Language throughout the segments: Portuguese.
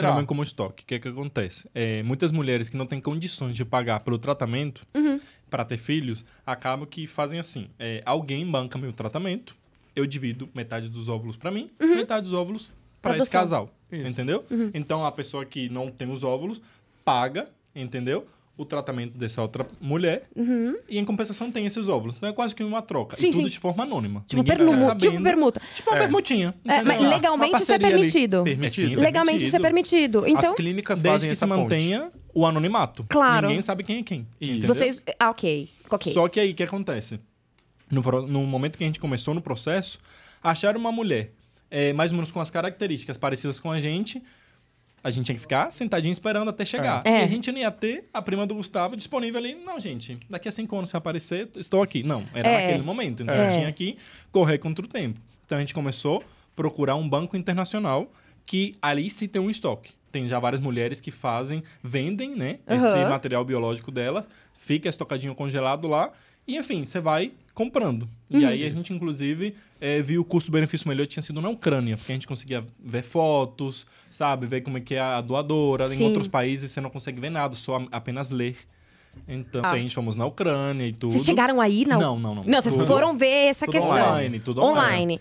Fenômeno como estoque. O que é que acontece? É, muitas mulheres que não têm condições de pagar pelo tratamento uhum. para ter filhos acabam que fazem assim: é, alguém banca meu tratamento, eu divido metade dos óvulos para mim, uhum. metade dos óvulos para esse casal. Isso. Entendeu? Uhum. Então a pessoa que não tem os óvulos paga, entendeu? o tratamento dessa outra mulher uhum. e em compensação tem esses óvulos. Então é quase que uma troca. Sim, e tudo sim. de forma anônima. Tipo, tá permuta, tipo permuta. Tipo uma é. permutinha. É, mas é legalmente isso é permitido. permitido. sim, legalmente isso é permitido. Então, As clínicas desde fazem que essa se ponte. o anonimato. Claro. Ninguém sabe quem é quem. Entendeu? Vocês. Ah, ok. ok. Só que aí o que acontece? No, no momento que a gente começou no processo, acharam uma mulher é, mais ou menos com as características parecidas com a gente a gente tinha que ficar sentadinho esperando até chegar. É. E a é. gente não ia ter a prima do Gustavo disponível ali. Não, gente, daqui a cinco anos se aparecer, estou aqui. Não, era é. naquele momento. Então é. tinha que correr contra o tempo. Então a gente começou a procurar um banco internacional que ali se tem um estoque. Tem já várias mulheres que fazem, vendem, né? Uhum. Esse material biológico dela, fica estocadinho congelado lá e enfim, você vai comprando. E uhum. aí a gente, inclusive, é, viu o custo-benefício melhor tinha sido na Ucrânia, porque a gente conseguia ver fotos, sabe? Ver como é que é a doadora. Sim. Em outros países você não consegue ver nada, só apenas ler. Então, ah. gente fomos na Ucrânia e tudo. Vocês chegaram aí na Não, não, não. Não, vocês tudo, foram ver essa tudo questão. Online, tudo online. online.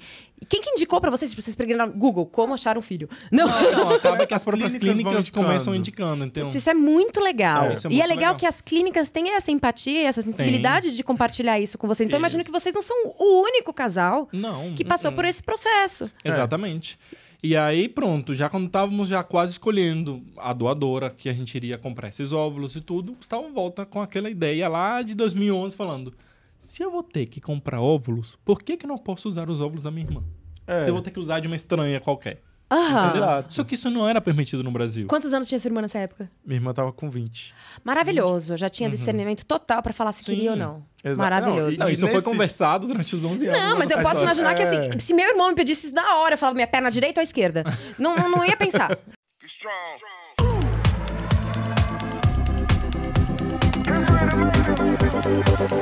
Quem que indicou para vocês? Tipo, vocês pegaram Google, como achar um filho? Não, não, não acaba que as, as próprias clínicas, clínicas começam indicando. Então... Isso é muito legal. É, é, é muito e é legal, legal, que as clínicas têm essa empatia, essa sensibilidade Sim. de compartilhar isso com vocês. Então, isso. imagino que vocês não são o único casal não, que passou uh -uh. por esse processo. Exatamente. É. E aí, pronto, já quando estávamos já quase escolhendo a doadora que a gente iria comprar esses óvulos e tudo, Gustavo volta com aquela ideia lá de 2011 falando: se eu vou ter que comprar óvulos, por que, que não posso usar os óvulos da minha irmã? É. Se eu vou ter que usar de uma estranha qualquer. Aham. Exato. Só que isso não era permitido no Brasil. Quantos anos tinha sua irmã nessa época? Minha irmã tava com 20. Maravilhoso. Já tinha uhum. discernimento total para falar se Sim. queria ou não. Exato. Maravilhoso. Não, Não, isso nesse- foi conversado durante os 11 anos. Não, mas eu né? posso imaginar que é. assim, se meu irmão me pedisse isso na hora, eu falava minha perna direita ou esquerda. não, não, não ia pensar.